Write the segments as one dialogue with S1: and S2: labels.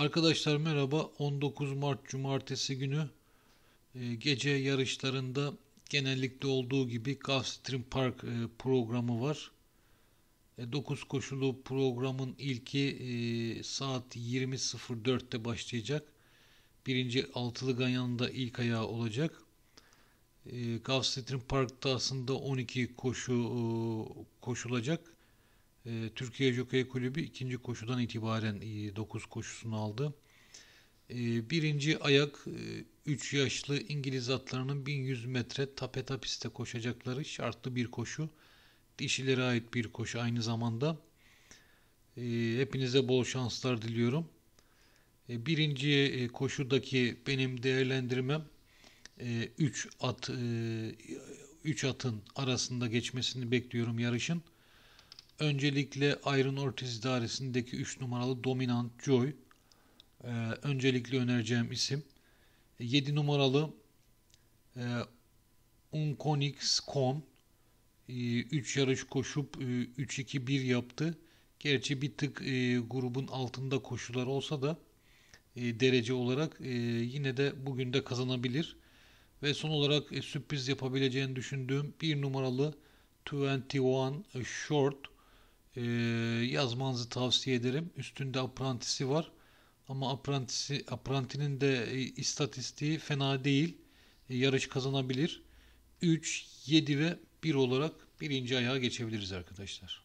S1: Arkadaşlar merhaba. 19 Mart Cumartesi günü e, gece yarışlarında genellikle olduğu gibi Gulfstream Park e, programı var. 9 e, koşulu programın ilki saat 20.04'te başlayacak. Birinci altılı ganyanın ilk ayağı olacak. Gulfstream Park'ta aslında 12 koşu koşulacak. Ee, Türkiye Jockey Kulübü ikinci koşudan itibaren e, 9 koşusunu aldı. Ee, birinci ayak 3 e, yaşlı İngiliz atlarının 1100 metre tapeta piste koşacakları şartlı bir koşu. Dişilere ait bir koşu aynı zamanda. Ee, hepinize bol şanslar diliyorum. birinci e, koşudaki benim değerlendirmem 3 e, at 3 e, atın arasında geçmesini bekliyorum yarışın. Öncelikle Iron Ortiz idaresindeki 3 numaralı Dominant Joy. Ee, öncelikle önereceğim isim. 7 e, numaralı e, Unconix Com. 3 e, yarış koşup 3-2-1 e, yaptı. Gerçi bir tık e, grubun altında koşular olsa da e, derece olarak e, yine de bugün de kazanabilir. Ve son olarak e, sürpriz yapabileceğini düşündüğüm bir numaralı 21 e, Short e, yazmanızı tavsiye ederim. Üstünde aprantisi var. Ama aprantisi, aprantinin de e, istatistiği fena değil. E, yarış kazanabilir. 3, 7 ve 1 olarak birinci ayağa geçebiliriz arkadaşlar.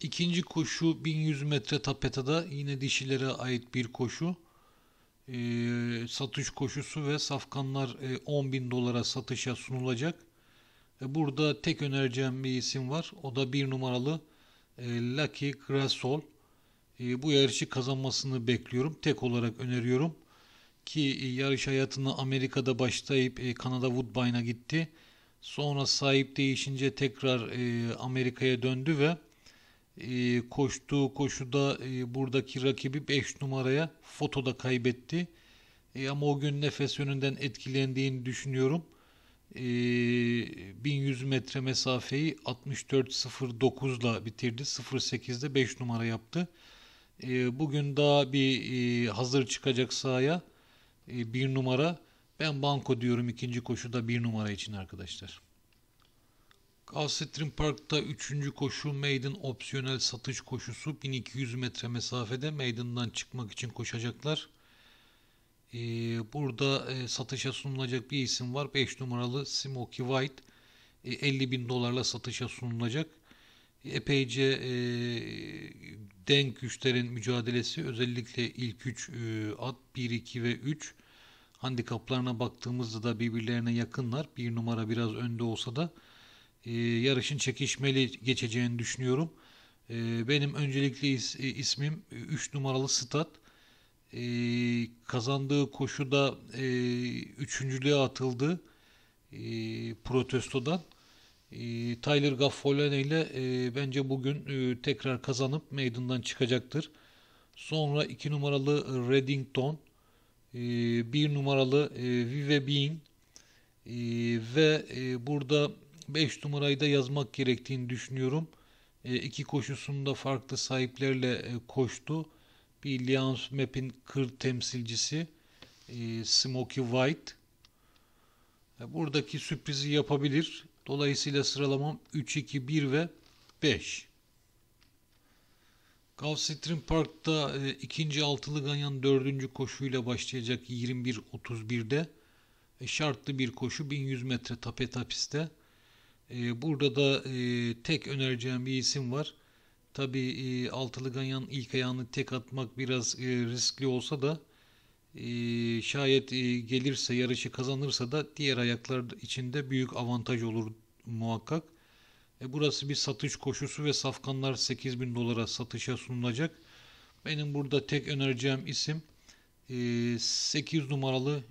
S1: İkinci koşu 1100 metre tapetada yine dişilere ait bir koşu. E, satış koşusu ve safkanlar e, 10 dolara satışa sunulacak. Burada tek önereceğim bir isim var. O da bir numaralı e, Lucky Grasol. E, bu yarışı kazanmasını bekliyorum. Tek olarak öneriyorum. Ki e, yarış hayatını Amerika'da başlayıp Kanada Woodbine'a gitti. Sonra sahip değişince tekrar Amerika'ya döndü ve koştuğu koşuda buradaki rakibi 5 numaraya fotoda kaybetti. Ama o gün nefes yönünden etkilendiğini düşünüyorum.'' 1100 ee, metre mesafeyi 6409 ile bitirdi. 08'de 5 numara yaptı. Ee, bugün daha bir e, hazır çıkacak sahaya 1 e, numara. Ben banko diyorum ikinci koşuda 1 numara için arkadaşlar. Gulfstream Park'ta 3. koşu maiden opsiyonel satış koşusu 1200 metre mesafede maiden'dan çıkmak için koşacaklar. Ee, burada e, satışa sunulacak bir isim var. 5 numaralı Smoky White. 50 e, bin dolarla satışa sunulacak. Epeyce e, denk güçlerin mücadelesi özellikle ilk 3 e, at 1, 2 ve 3 handikaplarına baktığımızda da birbirlerine yakınlar. Bir numara biraz önde olsa da yarışın çekişmeli geçeceğini düşünüyorum. benim öncelikli ismim 3 numaralı Stad e, kazandığı koşuda e, üçüncülüğe atıldı e, protestodan. E, Tyler Gaffolane ile e, bence bugün e, tekrar kazanıp meydandan çıkacaktır. Sonra iki numaralı Reddington, e, 1 numaralı e, Vive Bean e, ve e, burada 5 numarayı da yazmak gerektiğini düşünüyorum. E, iki koşusunda farklı sahiplerle e, koştu. Bir Lions Map'in kır temsilcisi e, Smokey White. E, buradaki sürprizi yapabilir. Dolayısıyla sıralamam 3, 2, 1 ve 5. Gulfstream Park'ta e, ikinci altılı ganyan dördüncü koşuyla başlayacak 21.31'de e, şartlı bir koşu 1100 metre tapeta pistte. E, burada da e, tek önereceğim bir isim var. Tabi e, altılı ganyan ilk ayağını tek atmak biraz e, riskli olsa da e, şayet e, gelirse yarışı kazanırsa da diğer ayaklar içinde büyük avantaj olur muhakkak. E, burası bir satış koşusu ve safkanlar 8000 dolara satışa sunulacak. Benim burada tek önereceğim isim e, 8 numaralı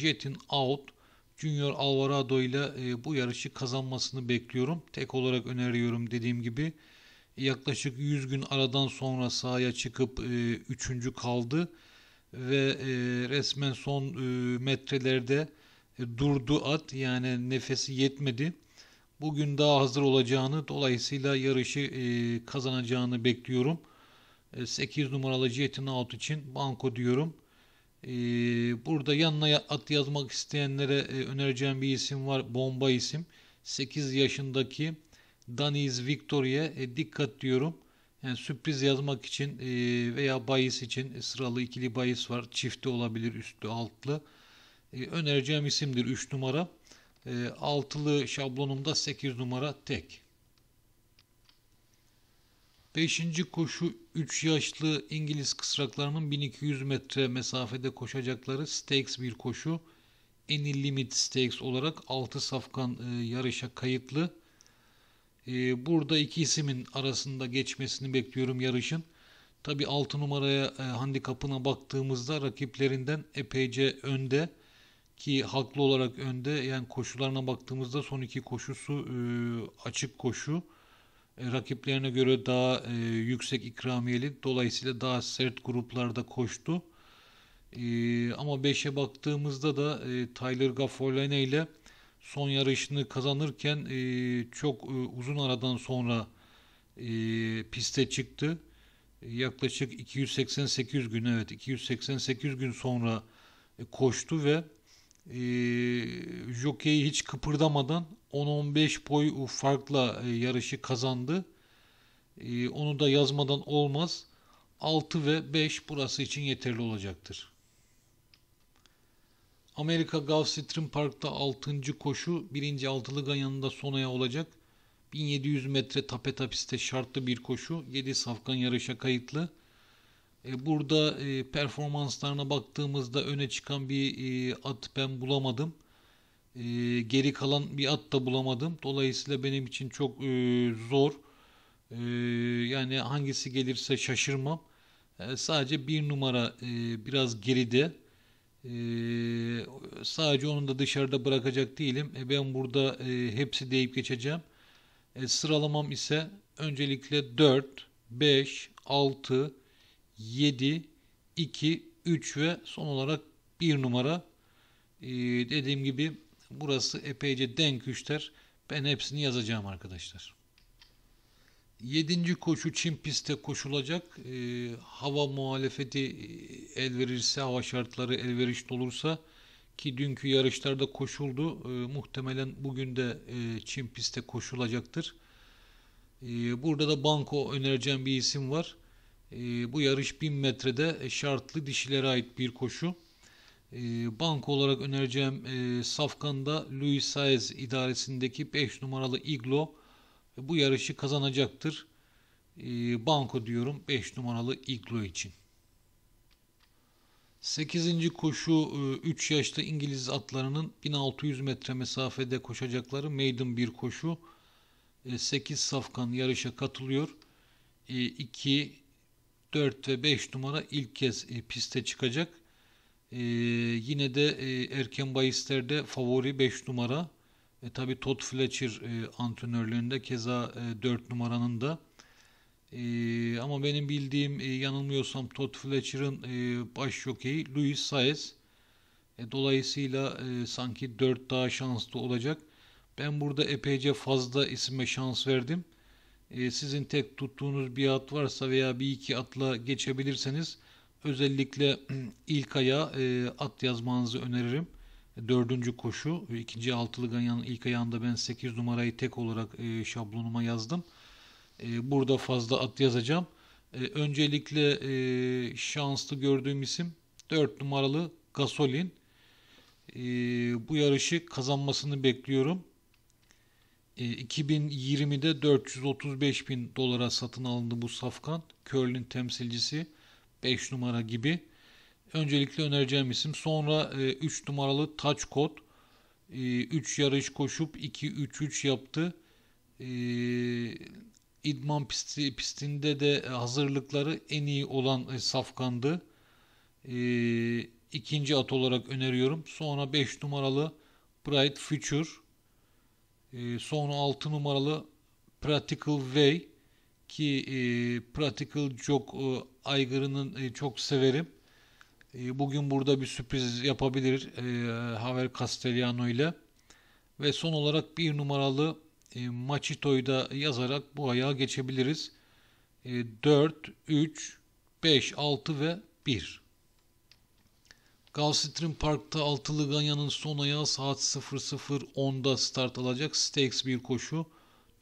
S1: Jetin Out Junior Alvarado ile e, bu yarışı kazanmasını bekliyorum. Tek olarak öneriyorum dediğim gibi yaklaşık 100 gün aradan sonra sahaya çıkıp e, üçüncü kaldı ve e, resmen son e, metrelerde e, durdu at yani nefesi yetmedi. Bugün daha hazır olacağını dolayısıyla yarışı e, kazanacağını bekliyorum. E, 8 numaralı Jet'in alt için banko diyorum. E, burada yanına at yazmak isteyenlere e, önereceğim bir isim var. Bomba isim. 8 yaşındaki Daniz Victoria'ya e, dikkat diyorum. Yani sürpriz yazmak için e, veya bayis için e, sıralı ikili bayis var. Çifti olabilir üstlü altlı. Önereceğim isimdir 3 numara. Altılı şablonumda 8 numara tek. Beşinci koşu 3 yaşlı İngiliz kısraklarının 1200 metre mesafede koşacakları stakes bir koşu. Any Limit Stakes olarak 6 safkan yarışa kayıtlı. Ee, burada iki isimin arasında geçmesini bekliyorum yarışın. Tabi 6 numaraya e, handikapına baktığımızda rakiplerinden epeyce önde ki haklı olarak önde. Yani koşularına baktığımızda son iki koşusu e, açık koşu. E, rakiplerine göre daha e, yüksek ikramiyeli. Dolayısıyla daha sert gruplarda koştu. ama 5'e baktığımızda da Tyler Gafoline ile son yarışını kazanırken e, çok e, uzun aradan sonra e, piste çıktı. E, yaklaşık 288 gün evet 288 gün sonra e, koştu ve e, jokeyi hiç kıpırdamadan 10-15 boy farkla e, yarışı kazandı. E, onu da yazmadan olmaz. 6 ve 5 burası için yeterli olacaktır. Amerika Gulfstream Park'ta 6. koşu 1. altılı ganyanında sonaya olacak. 1700 metre tapeta pistte şartlı bir koşu. 7 safkan yarışa kayıtlı. E, burada e, performanslarına baktığımızda öne çıkan bir e, at ben bulamadım. Geri kalan bir at da bulamadım. Dolayısıyla benim için çok zor. Yani hangisi gelirse şaşırmam. Sadece bir numara biraz geride. Ee, sadece onu da dışarıda bırakacak değilim. E, ben burada e, hepsi deyip geçeceğim. E, sıralamam ise öncelikle 4, 5, 6, 7, 2, 3 ve son olarak 1 numara. E, dediğim gibi burası epeyce denk güçler. Ben hepsini yazacağım arkadaşlar. Yedinci koşu Çin pistte koşulacak. E, hava muhalefeti e, elverirse, hava şartları elverişli olursa ki dünkü yarışlarda koşuldu. E, muhtemelen bugün de e, Çin pistte koşulacaktır. E, burada da Banko önereceğim bir isim var. E, bu yarış 1000 metrede e, şartlı dişilere ait bir koşu. E, banko olarak önereceğim e, Safkan'da Luis Saez idaresindeki 5 numaralı Iglo bu yarışı kazanacaktır. Ee, banko diyorum 5 numaralı Iglo için. 8. koşu 3 e, yaşlı İngiliz atlarının 1600 metre mesafede koşacakları maiden bir koşu. 8 e, safkan yarışa katılıyor. 2, e, 4 ve 5 numara ilk kez piste çıkacak. Yine de erken bayislerde favori 5 numara. E, tabii Todd Fletcher e, antrenörlüğünde keza e, 4 numaranın da e, ama benim bildiğim e, yanılmıyorsam Todd Fletcher'ın e, baş jokeyi Luis Saez. E, dolayısıyla e, sanki 4 daha şanslı olacak. Ben burada epeyce fazla isime şans verdim. E, sizin tek tuttuğunuz bir at varsa veya bir iki atla geçebilirseniz özellikle ilk aya e, at yazmanızı öneririm dördüncü koşu ikinci altılı ganyanın ilk ayağında ben 8 numarayı tek olarak e, şablonuma yazdım. E, burada fazla at yazacağım. E, öncelikle e, şanslı gördüğüm isim 4 numaralı Gasolin. E, bu yarışı kazanmasını bekliyorum. E, 2020'de 435 bin dolara satın alındı bu safkan. Curl'in temsilcisi 5 numara gibi. Öncelikle önereceğim isim. Sonra 3 e, numaralı Taç Kod. 3 e, yarış koşup 2-3-3 yaptı. E, İdman pisti, pistinde de hazırlıkları en iyi olan e, Safkan'dı. E, ikinci at olarak öneriyorum. Sonra 5 numaralı Bright Future. E, sonra 6 numaralı Practical Way ki e, Practical Joke e, aygırının e, çok severim. Ee, bugün burada bir sürpriz yapabilir e, Haver Castellano ile. Ve son olarak bir numaralı e, Machito'yu da yazarak bu ayağa geçebiliriz. 4, 3, 5, 6 ve 1. Gulfstream Park'ta altılı Ganya'nın son ayağı saat 00.10'da start alacak. Stakes bir koşu.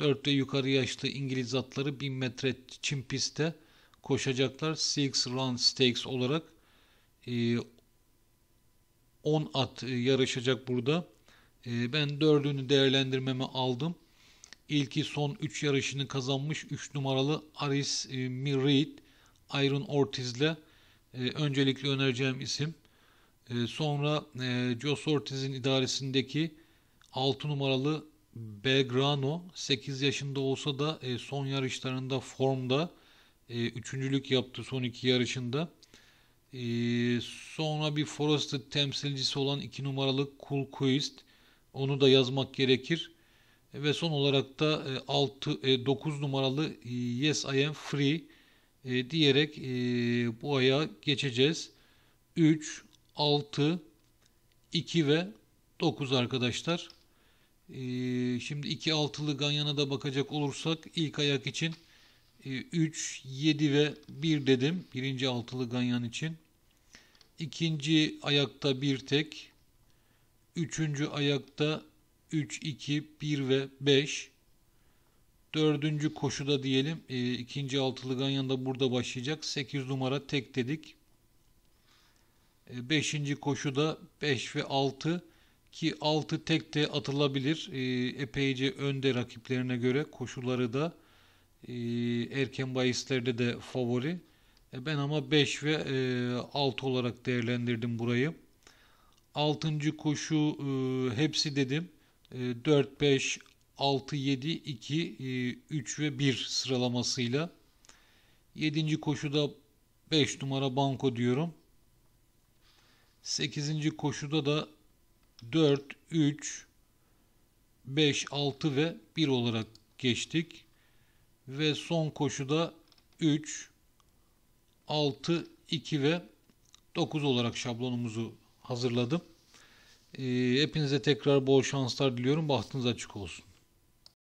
S1: 4 yukarı yaşlı İngiliz atları 1000 metre çim pistte koşacaklar. Six Run Stakes olarak 10 ee, at e, yarışacak burada. Ee, ben dördünü değerlendirmeme aldım. İlki son 3 yarışını kazanmış 3 numaralı Aris e, Mirreid, Iron Ortiz ile öncelikle önereceğim isim. E, sonra Jos Ortiz'in idaresindeki 6 numaralı Belgrano 8 yaşında olsa da son yarışlarında formda. Üçüncülük yaptı son iki yarışında. Ee, sonra bir Forest'ın temsilcisi olan iki numaralı Kulquist. Onu da yazmak gerekir. Ve son olarak da 6 e, 9 e, numaralı e, Yes I am free diyerek bu aya geçeceğiz. 3, 6, 2 ve 9 arkadaşlar. şimdi 2 altılı Ganyan'a da bakacak olursak ilk ayak için 3, ee, 7 ve 1 dedim. Birinci altılı ganyan için. İkinci ayakta bir tek. Üçüncü ayakta 3, 2, 1 ve 5. Dördüncü koşuda diyelim. E, ikinci altılı ganyan da burada başlayacak. 8 numara tek dedik. E, beşinci koşuda 5 ve 6 ki 6 tek de atılabilir. E, epeyce önde rakiplerine göre koşuları da ee, erken bahislerde de favori. E, ben ama 5 ve 6 e, olarak değerlendirdim burayı. 6. koşu e, hepsi dedim. 4, 5, 6, 7, 2, 3 ve 1 sıralamasıyla. 7. koşuda 5 numara banko diyorum. 8. koşuda da 4, 3, 5, 6 ve 1 olarak geçtik ve son koşuda 3, 6, 2 ve 9 olarak şablonumuzu hazırladım. Ee, hepinize tekrar bol şanslar diliyorum. Bahtınız açık olsun.